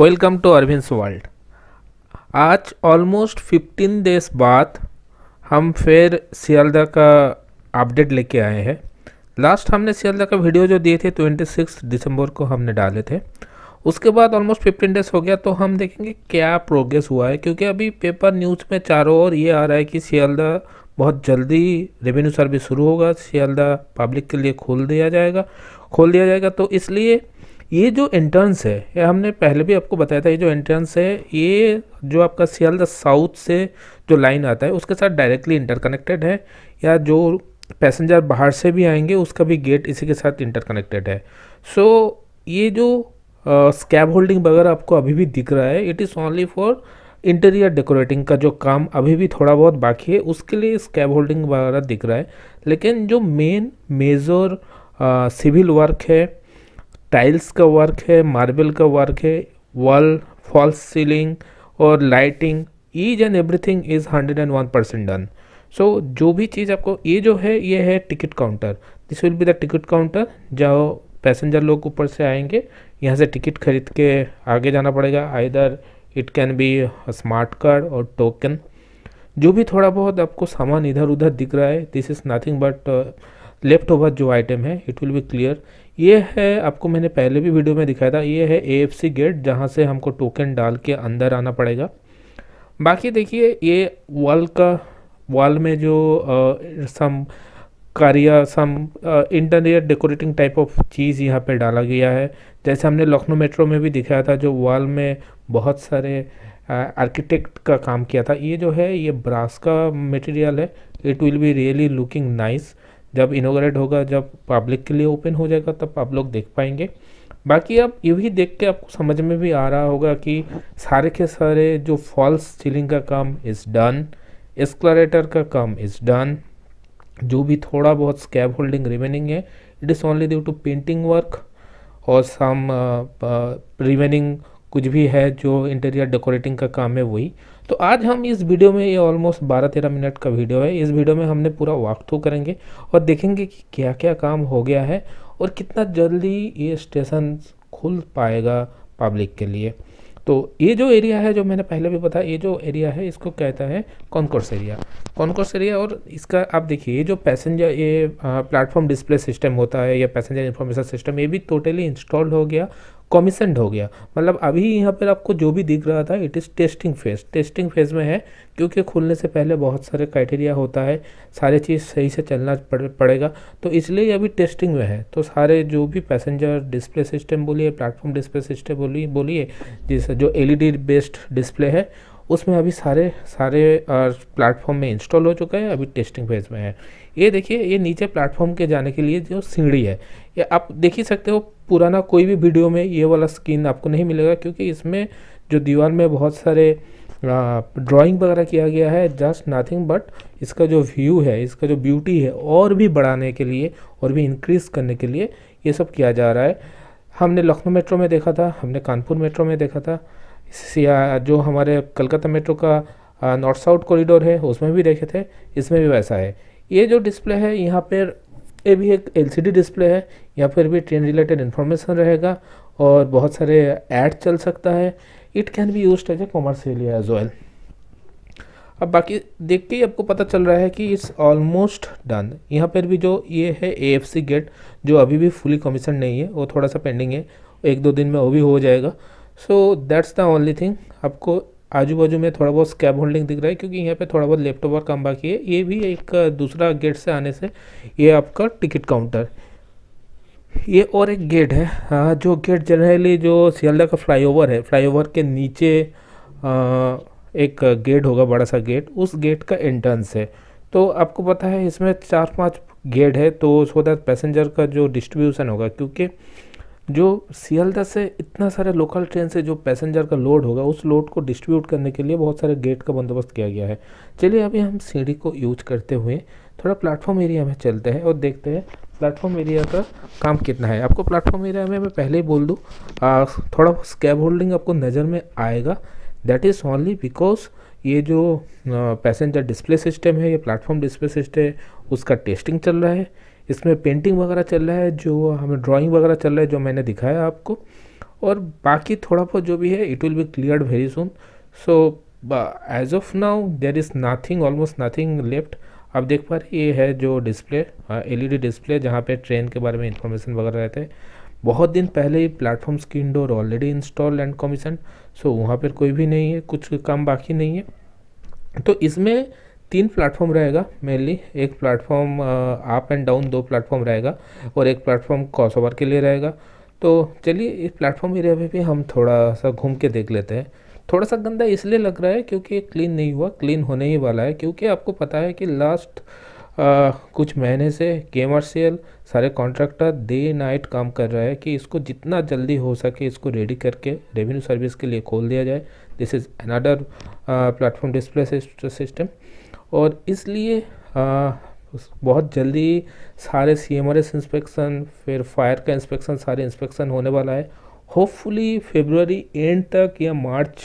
Welcome to Arvind world आज almost fifteen days बाद हम फिर सियालदा का अपडेट लेके आए हैं लास्ट हमने सियालदा का वीडियो जो दिए थे ट्वेंटी सिक्स दिसंबर को हमने डाले थे उसके बाद ऑलमोस्ट फिफ्टीन डेज हो गया तो हम देखेंगे क्या प्रोग्रेस हुआ है क्योंकि अभी पेपर न्यूज़ में चारों ओर ये आ रहा है कि सियालदा बहुत जल्दी रेवेन्यू सर्विस शुरू होगा सियालदा पब्लिक के लिए खोल दिया जाएगा खोल दिया जाएगा तो इसलिए ये जो एंट्रेंस है ये हमने पहले भी आपको बताया था ये जो एंट्रेंस है ये जो आपका सियाल द साउथ से जो लाइन आता है उसके साथ डायरेक्टली इंटरकनेक्टेड है या जो पैसेंजर बाहर से भी आएंगे उसका भी गेट इसी के साथ इंटरकनेक्टेड है सो so, ये जो स्कैब होल्डिंग वगैरह आपको अभी भी दिख रहा है it is only for interior decorating का जो काम अभी भी थोड़ा बहुत बाकी है उसके लिए स्कैब होल्डिंग वगैरह दिख रहा है लेकिन जो मेन मेजर सिविल वर्क है टाइल्स का वर्क है मार्बल का वर्क है वॉल फॉल्स सीलिंग और lighting is and everything is hundred and one percent done so जो भी चीज़ आपको ये जो है ये है ticket counter this will be the ticket counter जहाँ पैसेंजर लोग ऊपर से आएंगे यहाँ से टिकट खरीद के आगे जाना पड़ेगा either it can be smart card और टोकन जो भी थोड़ा बहुत आपको सामान इधर उधर दिख रहा है this is nothing but left over जो आइटम है इट विल बी क्लियर ये है आपको मैंने पहले भी वीडियो में दिखाया था ये है ए गेट जहाँ से हमको टोकन डाल के अंदर आना पड़ेगा बाकी देखिए ये वॉल का वॉल में जो सम कारिया some interior decorating type of चीज़ यहाँ पे डाला गया है जैसे हमने लखनऊ मेट्रो में भी दिखाया था जो वॉल में बहुत सारे आर्किटेक्ट का काम किया था ये जो है ये ब्रास का मटेरियल है it will be really looking nice जब इनोग्रेट होगा जब पब्लिक के लिए ओपन हो जाएगा तब आप लोग देख पाएंगे बाकी आप ये भी देख के आपको समझ में भी आ रहा होगा कि सारे के सारे जो फॉल्स सीलिंग का काम इज़ डन एक्सक्लरेटर का काम इज़ डन जो भी थोड़ा बहुत स्कैब होल्डिंग रिमेनिंग है it is only due to painting work और सम रिमेनिंग uh, uh, कुछ भी है जो इंटीरियर डेकोरेटिंग का काम है वही तो आज हम इस वीडियो में ये ऑलमोस्ट बारह तेरह मिनट का वीडियो है इस वीडियो में हमने पूरा वॉक थ्रू करेंगे और देखेंगे कि क्या क्या काम हो गया है और कितना जल्दी ये स्टेशन खुल पाएगा पब्लिक के लिए तो ये जो एरिया है जो मैंने पहले भी बताया ये जो एरिया है इसको कहता है कॉन्कोर्स एरिया कॉन्कोर्स एरिया और इसका आप देखिए ये जो पैसेंजर ये प्लेटफॉर्म डिस्प्ले सिस्टम होता है या पैसेंजर इन्फॉर्मेशन सिस्टम ये भी टोटली इंस्टॉल्ड हो गया कमीशनड हो गया मतलब अभी यहाँ पर आपको जो भी दिख रहा था it is testing phase testing phase में है क्योंकि खुलने से पहले बहुत सारे क्राइटेरिया होता है सारे चीज़ सही से चलना पड़ पड़ेगा तो इसलिए अभी टेस्टिंग में है तो सारे जो भी पैसेंजर डिस्प्ले सिस्टम बोलिए प्लेटफॉर्म डिस्प्ले सिस्टम बोलिए बोलिए जैसे जो एल बेस्ड डिस्प्ले है उसमें अभी सारे सारे प्लेटफॉर्म में इंस्टॉल हो चुका है अभी टेस्टिंग फेज में है ये देखिए ये नीचे प्लेटफॉर्म के जाने के लिए जो सीढ़ी है ये आप देख ही सकते हो पुराना कोई भी वीडियो में ये वाला स्क्रीन आपको नहीं मिलेगा क्योंकि इसमें जो दीवार में बहुत सारे ड्राइंग वगैरह किया गया है जस्ट नथिंग बट इसका जो व्यू है इसका जो ब्यूटी है और भी बढ़ाने के लिए और भी इंक्रीज़ करने के लिए ये सब किया जा रहा है हमने लखनऊ मेट्रो में देखा था हमने कानपुर मेट्रो में देखा था जो हमारे कलकत्ता मेट्रो का नॉर्थ साउथ कॉरिडोर है उसमें भी देखे थे इसमें भी वैसा है ये जो डिस्प्ले है यहाँ पर ये भी एक एलसीडी डिस्प्ले है या फिर भी ट्रेन रिलेटेड इन्फॉर्मेशन रहेगा और बहुत सारे ऐड चल सकता है it can be use as a commercial as well अब बाकी देख के ही आपको पता चल रहा है कि इट्स ऑलमोस्ट डन यहाँ पर भी जो ये है ए गेट जो अभी भी फुली कमीशन नहीं है वो थोड़ा सा पेंडिंग है एक दो दिन में वो भी हो जाएगा so that's the only thing आपको आजू बाजू में थोड़ा बहुत स्कैब होल्डिंग दिख रहा है क्योंकि यहाँ पे थोड़ा बहुत लेफ्ट ओवर काम बाकी है ये भी एक दूसरा गेट से आने से ये आपका टिकट काउंटर ये और एक गेट है आ, हाँ, जो गेट जनरली जो सियालदा का फ्लाईओवर है फ्लाईओवर के नीचे आ, एक गेट होगा बड़ा सा गेट उस गेट का एंट्रेंस है तो आपको पता है इसमें चार पाँच गेट है तो सो दैट पैसेंजर का जो डिस्ट्रीब्यूशन होगा क्योंकि जो सियालदा से इतना सारे लोकल ट्रेन से जो पैसेंजर का लोड होगा उस लोड को डिस्ट्रीब्यूट करने के लिए बहुत सारे गेट का बंदोबस्त किया गया है चलिए अभी हम सीढ़ी को यूज करते हुए थोड़ा प्लेटफॉर्म एरिया में चलते हैं और देखते हैं प्लेटफॉर्म एरिया का काम कितना है आपको प्लेटफॉर्म एरिया में मैं पहले ही बोल दूँ थोड़ा स्कैब होल्डिंग आपको नज़र में आएगा दैट इज़ ओनली बिकॉज ये जो पैसेंजर डिस्प्ले सिस्टम है ये प्लेटफॉर्म डिस्प्ले सिस्टम है उसका टेस्टिंग चल रहा है इसमें पेंटिंग वगैरह चल रहा है जो हमें ड्राइंग वगैरह चल रहा है जो मैंने दिखाया आपको और बाकी थोड़ा बहुत जो भी है it will be clear very soon so as of now there is nothing almost nothing left आप देख पा रहे ये है जो डिस्प्ले एल ई डिस्प्ले जहाँ पे ट्रेन के बारे में इंफॉर्मेशन वगैरह रहते हैं बहुत दिन पहले ही platform screen door already install and commission so वहाँ पर कोई भी नहीं है कुछ काम बाकी नहीं है तो इसमें तीन प्लेटफॉर्म रहेगा मेनली एक प्लेटफॉर्म अप एंड डाउन दो प्लेटफॉर्म रहेगा और एक प्लेटफॉर्म क्रॉस ओवर के लिए रहेगा तो चलिए इस प्लेटफॉर्म एरिया में भी हम थोड़ा सा घूम के देख लेते हैं थोड़ा सा गंदा इसलिए लग रहा है क्योंकि क्लीन नहीं हुआ क्लीन होने ही वाला है क्योंकि आपको पता है कि लास्ट आ, कुछ महीने से केमर्शियल सारे कॉन्ट्रैक्टर डे नाइट काम कर रहे हैं कि इसको जितना जल्दी हो सके इसको रेडी करके रेवेन्यू सर्विस के लिए खोल दिया जाए this is another platform display system और इसलिए हाँ, बहुत जल्दी सारे C M R S inspection फिर फायर का इंस्पेक्शन सारे इंस्पेक्शन होने वाला है होपफुली फेबररी एंड तक या मार्च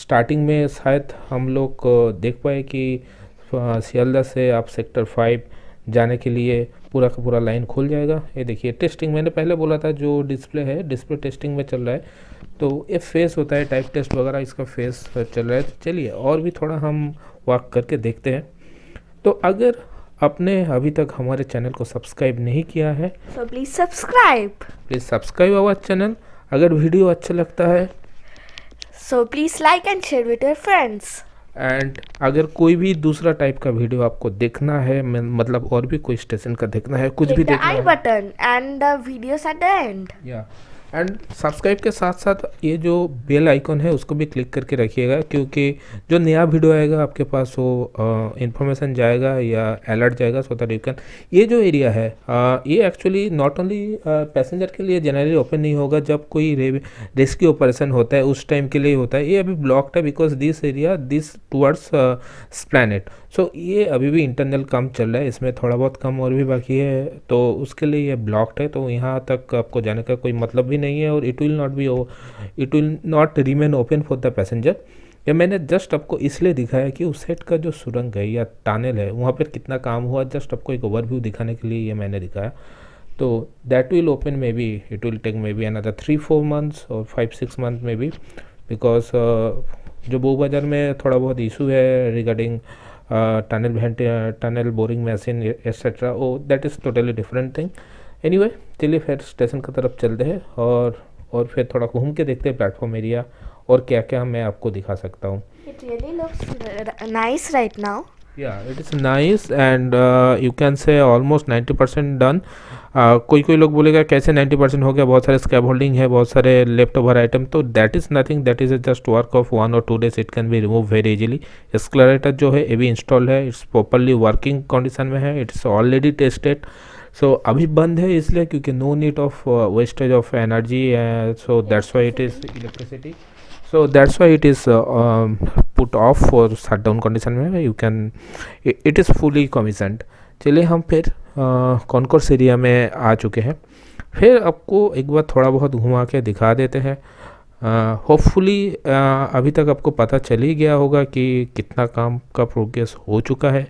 स्टार्टिंग में शायद हम लोग देख पाए कि सियालदा से आप सेक्टर फाइव जाने के लिए पूरा का पूरा लाइन खुल जाएगा ये देखिए टेस्टिंग मैंने पहले बोला था जो डिस्प्ले है डिस्प्ले टेस्टिंग में चल रहा है तो ये फेस होता है टाइप टेस्ट वगैरह इसका फेस चल रहा है तो चलिए और भी थोड़ा हम वॉक करके देखते हैं तो अगर आपने अभी तक हमारे चैनल को सब्सक्राइब नहीं किया है तो please subscribe please subscribe our channel अगर वीडियो अच्छा लगता है so please like and share with your friends एंड अगर कोई भी दूसरा टाइप का वीडियो आपको देखना है मतलब और भी कोई स्टेशन का देखना है कुछ भी देखना I button and the videos at the end या एंड सब्सक्राइब के साथ साथ ये जो बेल आइकन है उसको भी क्लिक करके रखिएगा क्योंकि जो नया वीडियो आएगा आपके पास वो इन्फॉर्मेशन जाएगा या अलर्ट जाएगा सो दैट यू कैन ये जो एरिया है आ, ये एक्चुअली नॉट ओनली पैसेंजर के लिए जनरली ओपन नहीं होगा जब कोई रेस्क्यू ऑपरेशन होता है उस टाइम के लिए होता है ये अभी ब्लॉक्ड है because this area this towards Esplanade so ये अभी भी इंटरनल काम चल रहा है इसमें थोड़ा बहुत कम और भी बाकी है तो उसके लिए ये ब्लॉक्ड है तो यहाँ तक आपको जाने का कोई मतलब भी नहीं है और it will not be it will not remain open for the passenger ये मैंने जस्ट आपको इसलिए दिखाया कि उस सेट का जो सुरंग है या टानल है वहाँ पर कितना काम हुआ जस्ट आपको एक ओवरव्यू दिखाने के लिए ये मैंने दिखाया तो that will open may be it will take may be other three four months और five six month may be because जो बो बाज़ार में थोड़ा बहुत इशू है regarding tunnel tunnel boring machine etcetera वो that is totally different thing anyway way चलिए फिर station की तरफ चलते हैं और और फिर थोड़ा घूम के देखते हैं प्लेटफॉर्म एरिया और क्या क्या मैं आपको दिखा सकता हूँ नाइस राइट नाउ या it is nice and you can say almost ninety percent done कोई कोई लोग बोलेगा कैसे नाइन्टी परसेंट हो गया बहुत सारे स्कैब होल्डिंग है बहुत सारे लेफ्ट ओवर आइटम तो that is nothing that is just work of one और two days it can be remove very easily escalator जो है ये भी इंस्टॉल है इट्स प्रॉपरली वर्किंग कंडीशन में है it's already tested so so, अभी बंद है इसलिए क्योंकि no need of wastage of energy so that's why it is electricity so that's why it is put off for shut down condition में you can it is fully fully चलिए हम फिर concourse uh, area में आ चुके हैं फिर आपको एक बार थोड़ा बहुत घुमा के दिखा देते हैं होपफुली uh, uh, अभी तक आपको पता चल ही गया होगा कि कितना काम का प्रोग्रेस हो चुका है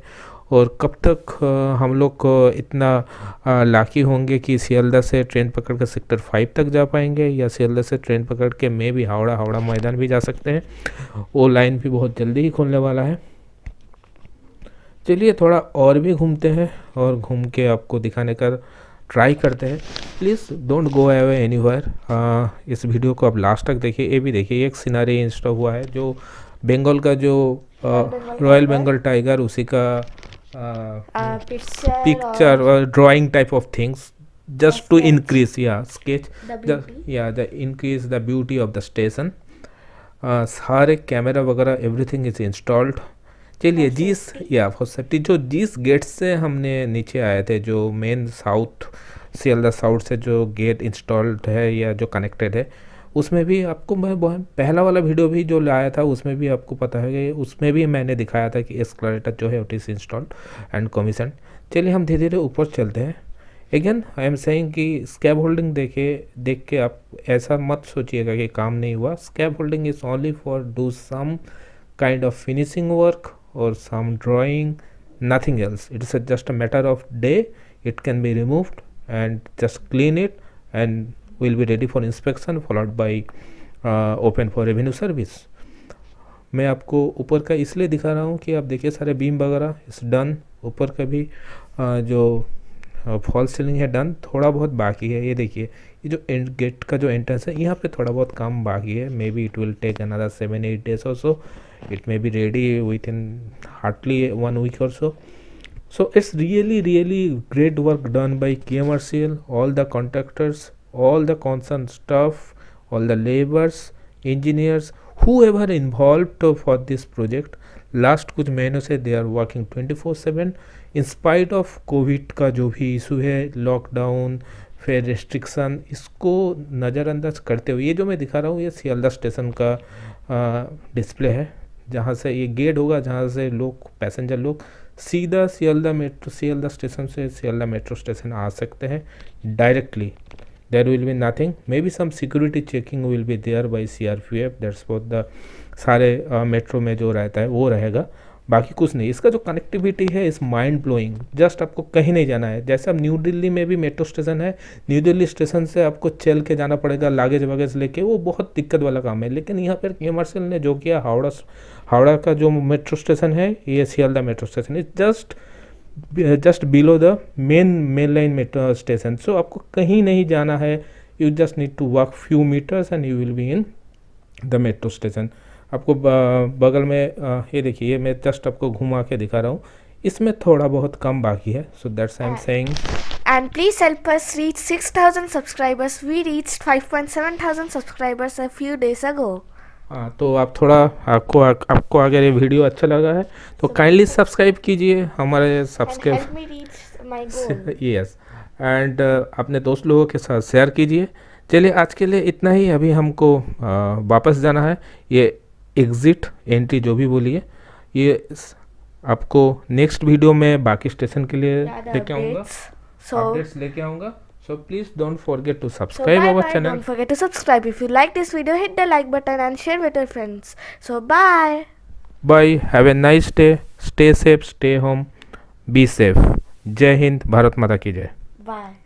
और कब तक हम लोग इतना लाखी होंगे कि सियालदा से ट्रेन पकड़ कर सेक्टर फाइव तक जा पाएंगे या सियालदा से ट्रेन पकड़ के मे भी हावड़ा हावड़ा मैदान भी जा सकते हैं वो लाइन भी बहुत जल्दी ही खुलने वाला है चलिए थोड़ा और भी घूमते हैं और घूम के आपको दिखाने का ट्राई करते हैं please don't go away any इस वीडियो को आप लास्ट तक देखिए ये भी देखिए एक सिनारी इंस्टा हुआ है जो बंगाल का जो रॉयल बंगाल टाइगर उसी का picture drawing type of things just to increase या स्केच या the increase the beauty of the station सारे कैमरा वगैरह एवरी थिंग इज इंस्टॉल्ड चलिए जिस या फॉर सेफ्टी जो जिस गेट से हमने नीचे आए थे जो main south Sealdah the south से जो गेट इंस्टॉल्ड है या जो कनेक्टेड है उसमें भी आपको मैं पहला वाला वीडियो भी जो लाया था उसमें भी आपको पता है कि उसमें भी मैंने दिखाया था कि एस्कलेटर जो है it is install and commission चलिए हम धीरे धीरे ऊपर चलते हैं अगेन आई एम सेइंग कि स्कैप होल्डिंग देखे देख के आप ऐसा मत सोचिएगा कि काम नहीं हुआ scaffolding is only for do some kind of finishing work और some drawing nothing else it a just a matter of day it can be removed and just clean it and will be ready for inspection followed by open for revenue service मैं आपको ऊपर का इसलिए दिखा रहा हूँ कि आप देखिए सारे बीम वगैरह इस डन ऊपर का भी आ, जो फॉल सीलिंग है डन थोड़ा बहुत बाकी है ये देखिए ये जो एंड गेट का जो एंट्रेंस है यहाँ पे थोड़ा बहुत काम बाकी है may be it will take another seven eight days और so it may be ready within hardly one week और so so it's really really great work done by के all the contractors all the concerned staff, all the laborers, engineers, whoever involved for this project. Last कुछ महीनों से they are working 24/7 seven in spite of covid का जो भी issue है lockdown फिर restriction इसको नज़रअंदाज करते हुए ये जो मैं दिखा रहा हूँ ये सियालदा स्टेशन का डिस्प्ले है जहाँ से ये गेट होगा जहाँ से लोग पैसेंजर लोग सीधा सियालदा मेट्रो सियालदा स्टेशन से सियालदा मेट्रो स्टेशन आ सकते हैं directly there will be nothing maybe some security checking will be there by CRPF that's what the सारे मेट्रो में जो रहता है वो रहेगा बाकी कुछ नहीं इसका जो कनेक्टिविटी है इस माइंड ब्लोइंग जस्ट आपको कहीं नहीं जाना है जैसे अब न्यू दिल्ली में भी मेट्रो स्टेशन है न्यू दिल्ली स्टेशन से आपको चल के जाना पड़ेगा लागेज वगैरह लेके वो बहुत दिक्कत वाला काम है लेकिन यहाँ पर केमर्सियल ने जो किया हावड़ा हावड़ा का जो मेट्रो स्टेशन है ये Sealdah metro station is just just below the main main line metro station so आपको कहीं नहीं जाना है you just need to walk few meters and you will be in the metro station आपको बगल में ये देखिए ये मैं जस्ट आपको घुमा के दिखा रहा हूँ इसमें थोड़ा बहुत कम बाकी है so that's I am saying and please help us reach 6000 subscribers we reached 5.7000 subscribers a few days ago हाँ तो आप थोड़ा आपको आ, आपको अगर ये वीडियो अच्छा लगा है तो काइंडली सब्सक्राइब कीजिए हमारे सब्सक्राइब यस एंड अपने दोस्त लोगों के साथ शेयर कीजिए चलिए आज के लिए इतना ही अभी हमको आ, वापस जाना है ये एग्ज़िट एंट्री जो भी बोलिए ये आपको नेक्स्ट वीडियो में बाकी स्टेशन के लिए लेके आऊँगा अपडेट्स लेके आऊँगा So please don't forget to subscribe so bye our bye. channel. Don't forget to subscribe. If you like this video, hit the like button and share with your friends. So bye. Bye. Have a nice day. Stay safe. Stay home. Be safe. jai hind bharat mata ki jai bye